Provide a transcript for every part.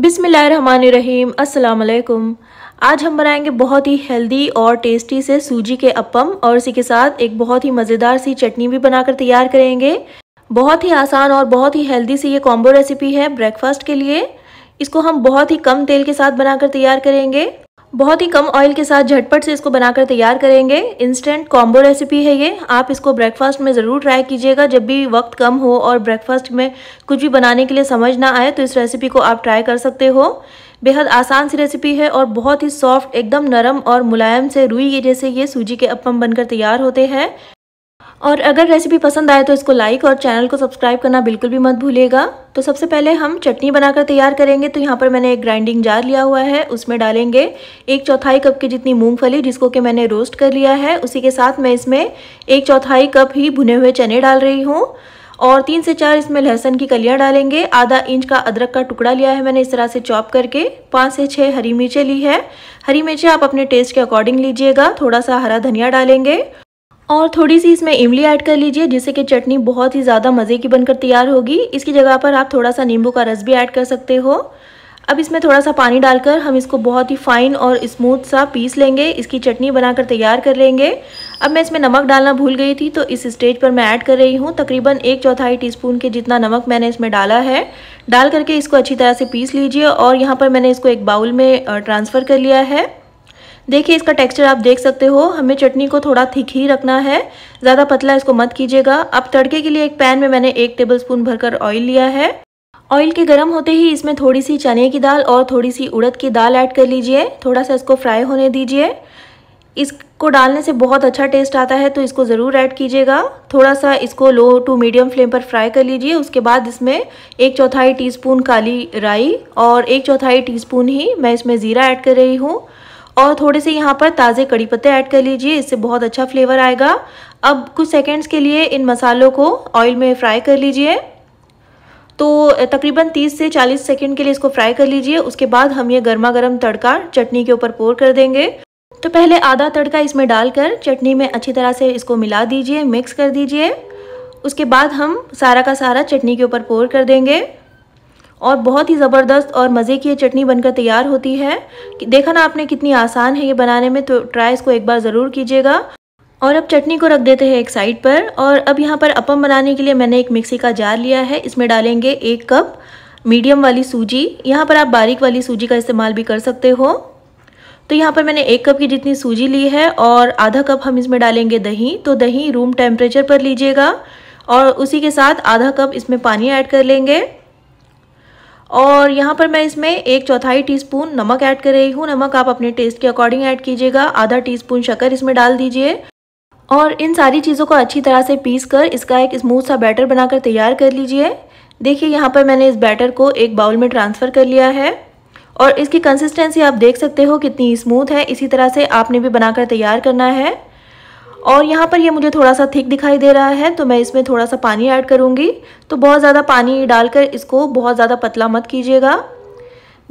बिसमीम् असलकुम आज हम बनाएंगे बहुत ही हेल्दी और टेस्टी से सूजी के अपम और इसी के साथ एक बहुत ही मज़ेदार सी चटनी भी बनाकर तैयार करेंगे बहुत ही आसान और बहुत ही हेल्दी सी ये कॉम्बो रेसिपी है ब्रेकफास्ट के लिए इसको हम बहुत ही कम तेल के साथ बनाकर तैयार करेंगे बहुत ही कम ऑयल के साथ झटपट से इसको बनाकर तैयार करेंगे इंस्टेंट कॉम्बो रेसिपी है ये आप इसको ब्रेकफास्ट में ज़रूर ट्राई कीजिएगा जब भी वक्त कम हो और ब्रेकफास्ट में कुछ भी बनाने के लिए समझ ना आए तो इस रेसिपी को आप ट्राई कर सकते हो बेहद आसान सी रेसिपी है और बहुत ही सॉफ्ट एकदम नरम और मुलायम से रुई जैसे ये सूजी के अपम बनकर तैयार होते हैं और अगर रेसिपी पसंद आए तो इसको लाइक और चैनल को सब्सक्राइब करना बिल्कुल भी मत भूलिएगा तो सबसे पहले हम चटनी बनाकर तैयार करेंगे तो यहाँ पर मैंने एक ग्राइंडिंग जार लिया हुआ है उसमें डालेंगे एक चौथाई कप की जितनी मूंगफली जिसको कि मैंने रोस्ट कर लिया है उसी के साथ मैं इसमें एक चौथाई कप ही भुने हुए चने डाल रही हूँ और तीन से चार इसमें लहसुन की कलियाँ डालेंगे आधा इंच का अदरक का टुकड़ा लिया है मैंने इस तरह से चॉप करके पाँच से छः हरी मिर्चें ली है हरी मिर्चें आप अपने टेस्ट के अकॉर्डिंग लीजिएगा थोड़ा सा हरा धनिया डालेंगे और थोड़ी सी इसमें इमली ऐड कर लीजिए जिससे कि चटनी बहुत ही ज़्यादा मज़े की बनकर तैयार होगी इसकी जगह पर आप थोड़ा सा नींबू का रस भी ऐड कर सकते हो अब इसमें थोड़ा सा पानी डालकर हम इसको बहुत ही फाइन और स्मूथ सा पीस लेंगे इसकी चटनी बनाकर तैयार कर लेंगे अब मैं इसमें नमक डालना भूल गई थी तो इस स्टेज पर मैं ऐड कर रही हूँ तकरीबन एक चौथाई टीस्पून के जितना नमक मैंने इसमें डाला है डाल करके इसको अच्छी तरह से पीस लीजिए और यहाँ पर मैंने इसको एक बाउल में ट्रांसफ़र कर लिया है देखिए इसका टेक्सचर आप देख सकते हो हमें चटनी को थोड़ा थिक ही रखना है ज़्यादा पतला इसको मत कीजिएगा अब तड़के के लिए एक पैन में मैंने एक टेबल स्पून भरकर ऑयल लिया है ऑयल के गर्म होते ही इसमें थोड़ी सी चने की दाल और थोड़ी सी उड़द की दाल ऐड कर लीजिए थोड़ा सा इसको फ्राई होने दीजिए इसको डालने से बहुत अच्छा टेस्ट आता है तो इसको ज़रूर ऐड कीजिएगा थोड़ा सा इसको लो टू मीडियम फ्लेम पर फ्राई कर लीजिए उसके बाद इसमें एक चौथाई टीस्पून काली राई और एक चौथाई टीस्पून ही मैं इसमें ज़ीरा ऐड कर रही हूँ और थोड़े से यहाँ पर ताज़े कड़ी पत्ते ऐड कर लीजिए इससे बहुत अच्छा फ्लेवर आएगा अब कुछ सेकेंड्स के लिए इन मसालों को ऑयल में फ्राई कर लीजिए तो तकरीबन 30 से 40 सेकंड के लिए इसको फ्राई कर लीजिए उसके बाद हम ये गर्मा गर्म तड़का चटनी के ऊपर पोर कर देंगे तो पहले आधा तड़का इसमें डालकर चटनी में अच्छी तरह से इसको मिला दीजिए मिक्स कर दीजिए उसके बाद हम सारा का सारा चटनी के ऊपर पोर कर देंगे और बहुत ही ज़बरदस्त और मज़े की ये चटनी बनकर तैयार होती है देखा ना आपने कितनी आसान है ये बनाने में तो ट्राई इसको एक बार ज़रूर कीजिएगा और अब चटनी को रख देते हैं एक साइड पर और अब यहाँ पर अपम बनाने के लिए मैंने एक मिक्सी का जार लिया है इसमें डालेंगे एक कप मीडियम वाली सूजी यहाँ पर आप बारीक वाली सूजी का इस्तेमाल भी कर सकते हो तो यहाँ पर मैंने एक कप की जितनी सूजी ली है और आधा कप हम इसमें डालेंगे दही तो दही रूम टेम्परेचर पर लीजिएगा और उसी के साथ आधा कप इसमें पानी ऐड कर लेंगे और यहाँ पर मैं इसमें एक चौथाई टीस्पून नमक ऐड कर रही हूँ नमक आप अपने टेस्ट के अकॉर्डिंग ऐड कीजिएगा आधा टीस्पून शक्कर इसमें डाल दीजिए और इन सारी चीज़ों को अच्छी तरह से पीस कर इसका एक स्मूथ सा बैटर बनाकर तैयार कर लीजिए देखिए यहाँ पर मैंने इस बैटर को एक बाउल में ट्रांसफ़र कर लिया है और इसकी कंसिस्टेंसी आप देख सकते हो कितनी स्मूथ है इसी तरह से आपने भी बनाकर तैयार करना है और यहाँ पर ये मुझे थोड़ा सा थिक दिखाई दे रहा है तो मैं इसमें थोड़ा सा पानी ऐड करूँगी तो बहुत ज़्यादा पानी डालकर इसको बहुत ज़्यादा पतला मत कीजिएगा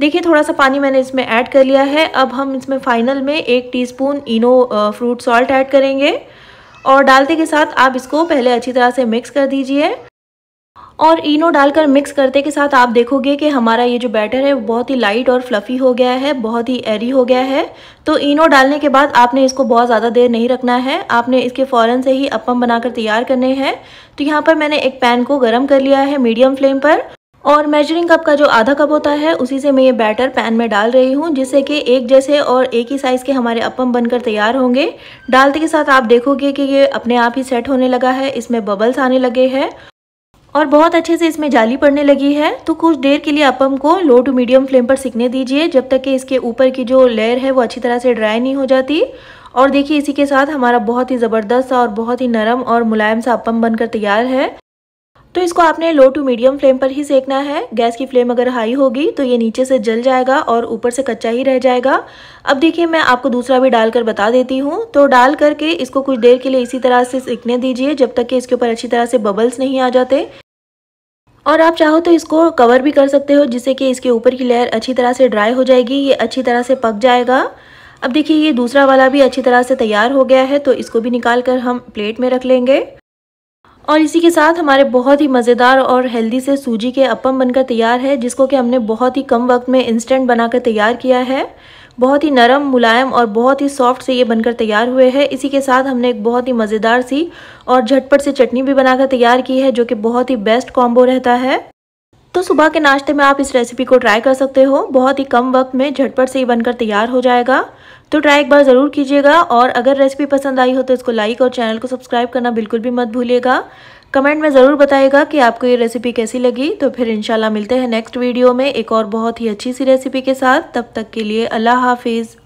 देखिए थोड़ा सा पानी मैंने इसमें ऐड कर लिया है अब हम इसमें फाइनल में एक teaspoon Eno fruit salt add करेंगे और डालते के साथ आप इसको पहले अच्छी तरह से मिक्स कर दीजिए और इनो डालकर मिक्स करते के साथ आप देखोगे कि हमारा ये जो बैटर है वो बहुत ही लाइट और फ्लफ़ी हो गया है बहुत ही एरी हो गया है तो इनो डालने के बाद आपने इसको बहुत ज़्यादा देर नहीं रखना है आपने इसके फ़ौरन से ही अपम बनाकर तैयार करने हैं तो यहाँ पर मैंने एक पैन को गर्म कर लिया है मीडियम फ्लेम पर और मेजरिंग कप का जो आधा कप होता है उसी से मैं ये बैटर पैन में डाल रही हूँ जिससे कि एक जैसे और एक ही साइज़ के हमारे अपम बनकर तैयार होंगे डालते के साथ आप देखोगे कि ये अपने आप ही सेट होने लगा है इसमें बबल्स आने लगे हैं और बहुत अच्छे से इसमें जाली पड़ने लगी है तो कुछ देर के लिए अपम को लो टू मीडियम फ्लेम पर सिकने दीजिए जब तक कि इसके ऊपर की जो लेयर है वो अच्छी तरह से ड्राई नहीं हो जाती और देखिए इसी के साथ हमारा बहुत ही ज़बरदस्त और बहुत ही नरम और मुलायम सा अपम बनकर तैयार है तो इसको आपने लो टू मीडियम फ्लेम पर ही सेकना है गैस की फ्लेम अगर हाई होगी तो ये नीचे से जल जाएगा और ऊपर से कच्चा ही रह जाएगा अब देखिए मैं आपको दूसरा भी डालकर बता देती हूँ तो डाल करके इसको कुछ देर के लिए इसी तरह से सेकने दीजिए जब तक कि इसके ऊपर अच्छी तरह से बबल्स नहीं आ जाते और आप चाहो तो इसको कवर भी कर सकते हो जिससे कि इसके ऊपर की लेयर अच्छी तरह से ड्राई हो जाएगी ये अच्छी तरह से पक जाएगा अब देखिए ये दूसरा वाला भी अच्छी तरह से तैयार हो गया है तो इसको भी निकाल कर हम प्लेट में रख लेंगे और इसी के साथ हमारे बहुत ही मज़ेदार और हेल्दी से सूजी के अपम बनकर तैयार है जिसको कि हमने बहुत ही कम वक्त में इंस्टेंट बनाकर तैयार किया है बहुत ही नरम मुलायम और बहुत ही सॉफ्ट से ये बनकर तैयार हुए हैं इसी के साथ हमने एक बहुत ही मज़ेदार सी और झटपट से चटनी भी बनाकर तैयार की है जो कि बहुत ही बेस्ट कॉम्बो रहता है तो सुबह के नाश्ते में आप इस रेसिपी को ट्राई कर सकते हो बहुत ही कम वक्त में झटपट से ही बनकर तैयार हो जाएगा तो ट्राई एक बार ज़रूर कीजिएगा और अगर रेसिपी पसंद आई हो तो इसको लाइक और चैनल को सब्सक्राइब करना बिल्कुल भी मत भूलिएगा कमेंट में ज़रूर बताएगा कि आपको ये रेसिपी कैसी लगी तो फिर इंशाल्लाह मिलते हैं नेक्स्ट वीडियो में एक और बहुत ही अच्छी सी रेसिपी के साथ तब तक के लिए अल्लाह हाफिज़